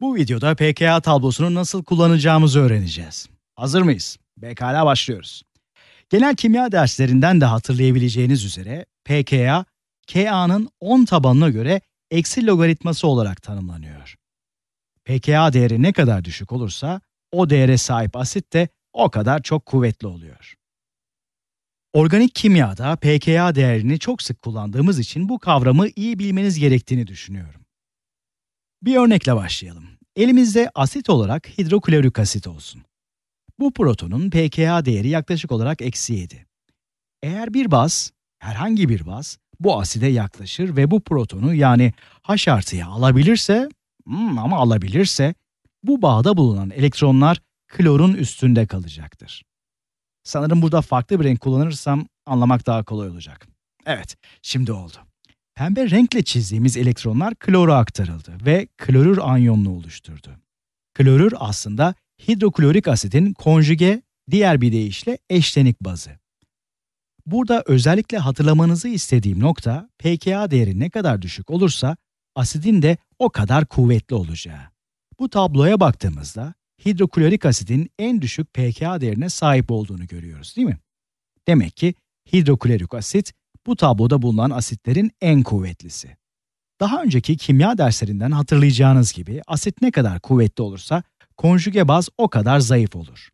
Bu videoda PKA tablosunu nasıl kullanacağımızı öğreneceğiz. Hazır mıyız? Pekala başlıyoruz. Genel kimya derslerinden de hatırlayabileceğiniz üzere PKA, KA'nın 10 tabanına göre eksi logaritması olarak tanımlanıyor. PKA değeri ne kadar düşük olursa o değere sahip asit de o kadar çok kuvvetli oluyor. Organik kimyada pKa değerini çok sık kullandığımız için bu kavramı iyi bilmeniz gerektiğini düşünüyorum. Bir örnekle başlayalım. Elimizde asit olarak hidroklorik asit olsun. Bu protonun pKa değeri yaklaşık olarak eksi 7. Eğer bir baz, herhangi bir baz, bu aside yaklaşır ve bu protonu yani H artıya alabilirse, hmm, ama alabilirse, bu bağda bulunan elektronlar klorun üstünde kalacaktır. Sanırım burada farklı bir renk kullanırsam anlamak daha kolay olacak. Evet, şimdi oldu. Pembe renkle çizdiğimiz elektronlar klora aktarıldı ve klorür anyonunu oluşturdu. Klorür aslında hidroklorik asitin konjüge diğer bir deyişle eşlenik bazı. Burada özellikle hatırlamanızı istediğim nokta pKa değeri ne kadar düşük olursa asidin de o kadar kuvvetli olacağı. Bu tabloya baktığımızda hidroklorik asidin en düşük pKa değerine sahip olduğunu görüyoruz değil mi? Demek ki hidroklorik asit bu tabloda bulunan asitlerin en kuvvetlisi. Daha önceki kimya derslerinden hatırlayacağınız gibi asit ne kadar kuvvetli olursa konjüge baz o kadar zayıf olur.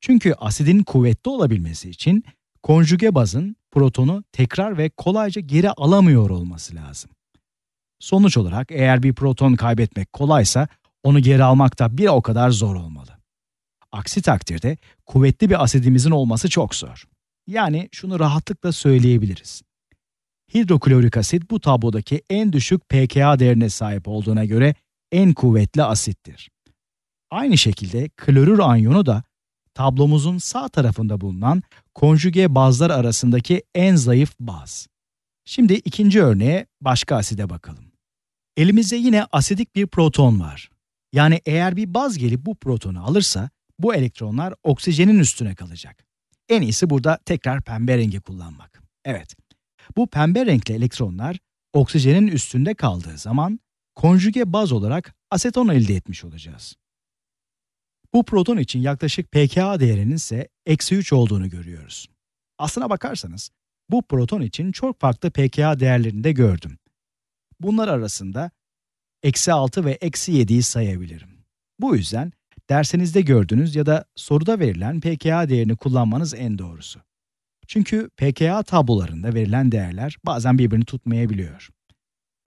Çünkü asidin kuvvetli olabilmesi için konjüge bazın protonu tekrar ve kolayca geri alamıyor olması lazım. Sonuç olarak eğer bir proton kaybetmek kolaysa onu geri almak da bir o kadar zor olmalı. Aksi takdirde kuvvetli bir asidimizin olması çok zor. Yani şunu rahatlıkla söyleyebiliriz. Hidroklorik asit bu tablodaki en düşük pKa değerine sahip olduğuna göre en kuvvetli asittir. Aynı şekilde klorür anyonu da tablomuzun sağ tarafında bulunan konjüge bazlar arasındaki en zayıf baz. Şimdi ikinci örneğe başka aside bakalım. Elimizde yine asidik bir proton var. Yani eğer bir baz gelip bu protonu alırsa bu elektronlar oksijenin üstüne kalacak. En iyisi burada tekrar pembe rengi kullanmak. Evet, bu pembe renkli elektronlar oksijenin üstünde kaldığı zaman konjüge baz olarak aseton elde etmiş olacağız. Bu proton için yaklaşık pKa değerinin ise eksi 3 olduğunu görüyoruz. Aslına bakarsanız bu proton için çok farklı pKa değerlerini de gördüm. Bunlar arasında eksi 6 ve eksi 7'yi sayabilirim. Bu yüzden dersinizde gördüğünüz ya da soruda verilen pKa değerini kullanmanız en doğrusu. Çünkü PKA tablolarında verilen değerler bazen birbirini tutmayabiliyor.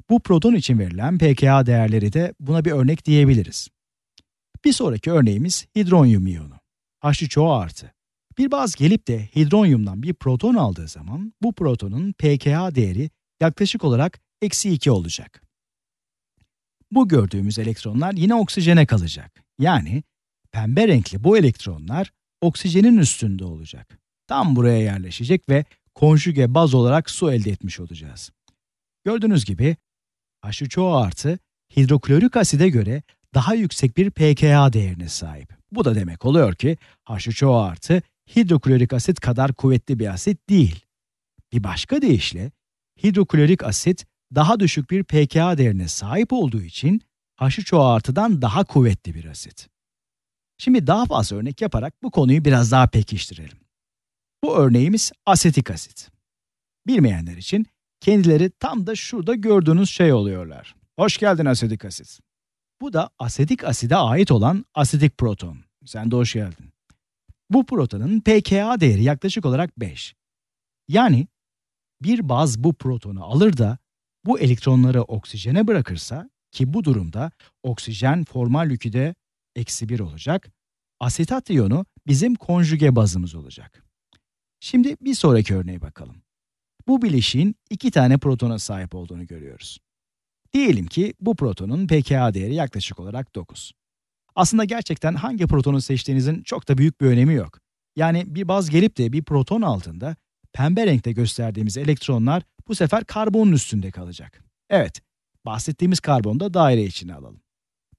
Bu proton için verilen PKA değerleri de buna bir örnek diyebiliriz. Bir sonraki örneğimiz hidronyum iyonu. H3O artı. Bir baz gelip de hidronyumdan bir proton aldığı zaman bu protonun pKa değeri yaklaşık olarak eksi 2 olacak. Bu gördüğümüz elektronlar yine oksijene kalacak. Yani pembe renkli bu elektronlar oksijenin üstünde olacak tam buraya yerleşecek ve konjüge baz olarak su elde etmiş olacağız. Gördüğünüz gibi H3O artı hidroklorik aside göre daha yüksek bir pKa değerine sahip. Bu da demek oluyor ki H3O artı hidroklorik asit kadar kuvvetli bir asit değil. Bir başka deyişle hidroklorik asit daha düşük bir pKa değerine sahip olduğu için H3O artıdan daha kuvvetli bir asit. Şimdi daha fazla örnek yaparak bu konuyu biraz daha pekiştirelim. Bu örneğimiz asetik asit. Bilmeyenler için kendileri tam da şurada gördüğünüz şey oluyorlar. Hoş geldin asetik asit. Bu da asetik aside ait olan asetik proton. Sen de hoş geldin. Bu protonun pKa değeri yaklaşık olarak 5. Yani bir baz bu protonu alır da bu elektronları oksijene bırakırsa ki bu durumda oksijen formal yüküde eksi 1 olacak. Asetat iyonu bizim konjuge bazımız olacak. Şimdi bir sonraki örneğe bakalım. Bu bileşiğin iki tane protona sahip olduğunu görüyoruz. Diyelim ki bu protonun pKa değeri yaklaşık olarak 9. Aslında gerçekten hangi protonu seçtiğinizin çok da büyük bir önemi yok. Yani bir baz gelip de bir proton altında pembe renkte gösterdiğimiz elektronlar bu sefer karbonun üstünde kalacak. Evet, bahsettiğimiz karbonu da daire içine alalım.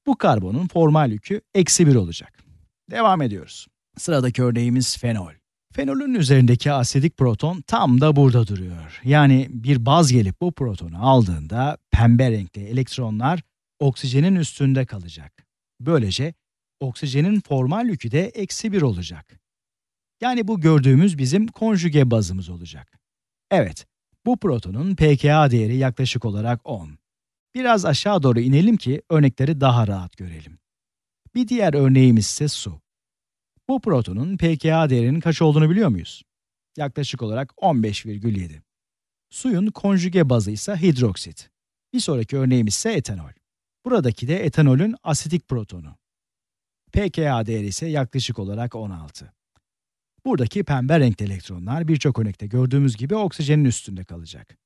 Bu karbonun formal yükü eksi 1 olacak. Devam ediyoruz. Sıradaki örneğimiz fenol. Fenolün üzerindeki asidik proton tam da burada duruyor. Yani bir baz gelip bu protonu aldığında pembe renkli elektronlar oksijenin üstünde kalacak. Böylece oksijenin formal yükü de eksi bir olacak. Yani bu gördüğümüz bizim konjüge bazımız olacak. Evet, bu protonun pKa değeri yaklaşık olarak 10. Biraz aşağı doğru inelim ki örnekleri daha rahat görelim. Bir diğer örneğimiz ise su. Bu protonun pKa değerinin kaç olduğunu biliyor muyuz? Yaklaşık olarak 15,7. Suyun konjüge bazı ise hidroksit. Bir sonraki örneğimiz ise etanol. Buradaki de etanolün asitik protonu. pKa değeri ise yaklaşık olarak 16. Buradaki pembe renkli elektronlar birçok örnekte gördüğümüz gibi oksijenin üstünde kalacak.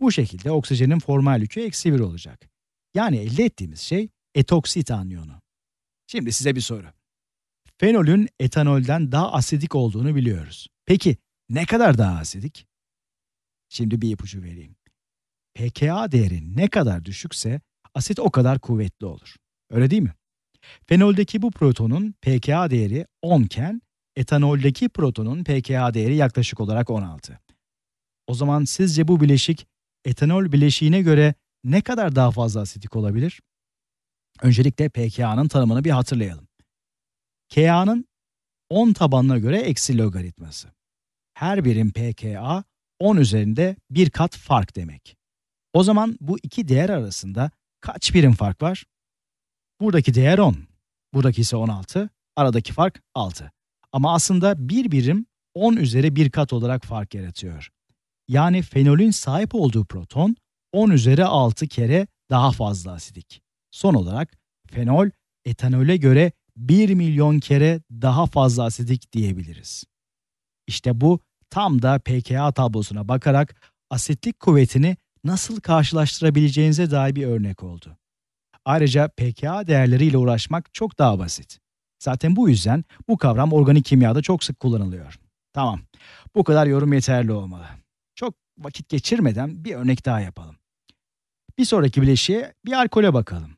Bu şekilde oksijenin formal yükü eksi 1 olacak. Yani elde ettiğimiz şey etoksit anyonu. Şimdi size bir soru. Fenolün etanolden daha asidik olduğunu biliyoruz. Peki ne kadar daha asidik? Şimdi bir ipucu vereyim. pKa değeri ne kadar düşükse asit o kadar kuvvetli olur. Öyle değil mi? Fenoldeki bu protonun pKa değeri 10 iken etanoldeki protonun pKa değeri yaklaşık olarak 16. O zaman sizce bu bileşik etanol bileşiğine göre ne kadar daha fazla asidik olabilir? Öncelikle pKa'nın tanımını bir hatırlayalım. KA'nın 10 tabanına göre eksi logaritması. Her birim PKA 10 üzerinde bir kat fark demek. O zaman bu iki değer arasında kaç birim fark var? Buradaki değer 10. Buradaki ise 16. Aradaki fark 6. Ama aslında bir birim 10 üzeri bir kat olarak fark yaratıyor. Yani fenolün sahip olduğu proton 10 üzeri 6 kere daha fazla asidik. Son olarak fenol etanole göre 1 milyon kere daha fazla asidik diyebiliriz. İşte bu tam da pKa tablosuna bakarak asitlik kuvvetini nasıl karşılaştırabileceğinize dair bir örnek oldu. Ayrıca pKa değerleriyle uğraşmak çok daha basit. Zaten bu yüzden bu kavram organik kimyada çok sık kullanılıyor. Tamam, bu kadar yorum yeterli olmalı. Çok vakit geçirmeden bir örnek daha yapalım. Bir sonraki bileşiğe bir alkole bakalım.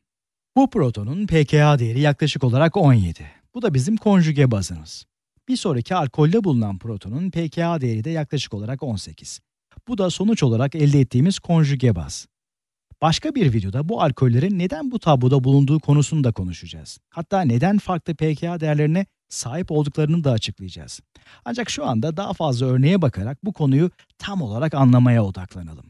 Bu protonun pKa değeri yaklaşık olarak 17. Bu da bizim konjüge bazımız. Bir sonraki alkolde bulunan protonun pKa değeri de yaklaşık olarak 18. Bu da sonuç olarak elde ettiğimiz konjüge baz. Başka bir videoda bu alkollerin neden bu tabloda bulunduğu konusunu da konuşacağız. Hatta neden farklı pKa değerlerine sahip olduklarını da açıklayacağız. Ancak şu anda daha fazla örneğe bakarak bu konuyu tam olarak anlamaya odaklanalım.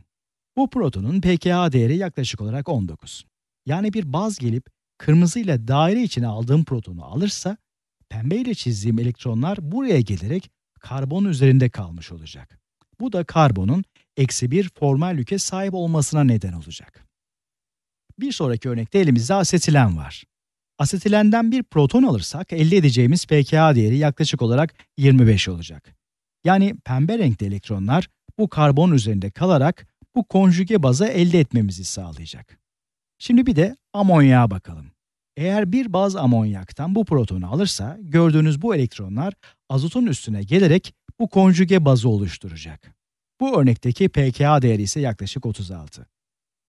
Bu protonun pKa değeri yaklaşık olarak 19 yani bir baz gelip kırmızıyla daire içine aldığım protonu alırsa pembeyle çizdiğim elektronlar buraya gelerek karbon üzerinde kalmış olacak. Bu da karbonun eksi bir formal yüke sahip olmasına neden olacak. Bir sonraki örnekte elimizde asetilen var. Asetilenden bir proton alırsak elde edeceğimiz pKa değeri yaklaşık olarak 25 olacak. Yani pembe renkli elektronlar bu karbon üzerinde kalarak bu konjüge baza elde etmemizi sağlayacak. Şimdi bir de amonyağa bakalım. Eğer bir baz amonyaktan bu protonu alırsa gördüğünüz bu elektronlar azotun üstüne gelerek bu konjüge bazı oluşturacak. Bu örnekteki pKa değeri ise yaklaşık 36.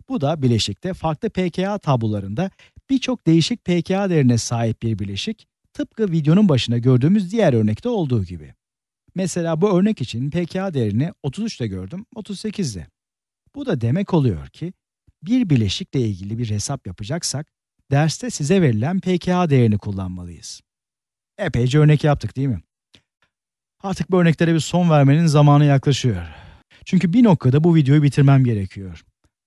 Bu da bileşikte farklı pKa tablolarında birçok değişik pKa değerine sahip bir bileşik, tıpkı videonun başında gördüğümüz diğer örnekte olduğu gibi. Mesela bu örnek için pKa değerini 33'te gördüm, 38'de. Bu da demek oluyor ki bir bileşikle ilgili bir hesap yapacaksak derste size verilen PKA değerini kullanmalıyız. Epeyce örnek yaptık değil mi? Artık bu örneklere bir son vermenin zamanı yaklaşıyor. Çünkü bir noktada bu videoyu bitirmem gerekiyor.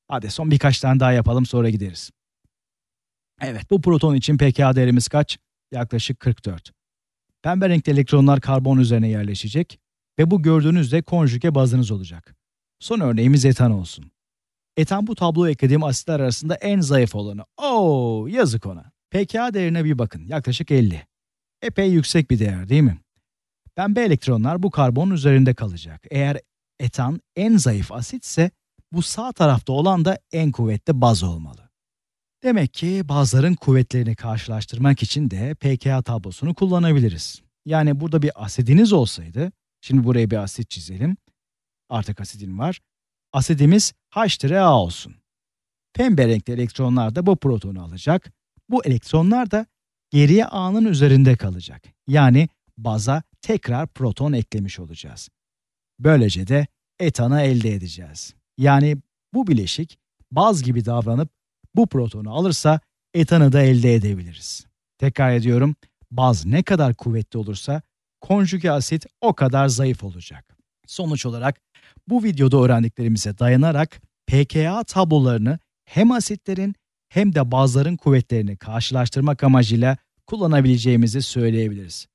Hadi son birkaç tane daha yapalım sonra gideriz. Evet bu proton için pKa değerimiz kaç? Yaklaşık 44. Pembe renkli elektronlar karbon üzerine yerleşecek ve bu gördüğünüz de konjüge bazınız olacak. Son örneğimiz etan olsun. Ethan bu tabloya eklediğim asitler arasında en zayıf olanı. Oo yazık ona. pKa değerine bir bakın yaklaşık 50. Epey yüksek bir değer değil mi? Pembe elektronlar bu karbonun üzerinde kalacak. Eğer etan en zayıf asitse bu sağ tarafta olan da en kuvvetli baz olmalı. Demek ki bazların kuvvetlerini karşılaştırmak için de pKa tablosunu kullanabiliriz. Yani burada bir asidiniz olsaydı, şimdi buraya bir asit çizelim. Artık asidin var. Asidimiz h a olsun. Pembe renkli elektronlar da bu protonu alacak. Bu elektronlar da geriye A'nın üzerinde kalacak. Yani baza tekrar proton eklemiş olacağız. Böylece de etana elde edeceğiz. Yani bu bileşik baz gibi davranıp bu protonu alırsa etanı da elde edebiliriz. Tekrar ediyorum, baz ne kadar kuvvetli olursa konjüge asit o kadar zayıf olacak. Sonuç olarak bu videoda öğrendiklerimize dayanarak PKA tablolarını hem asitlerin hem de bazların kuvvetlerini karşılaştırmak amacıyla kullanabileceğimizi söyleyebiliriz.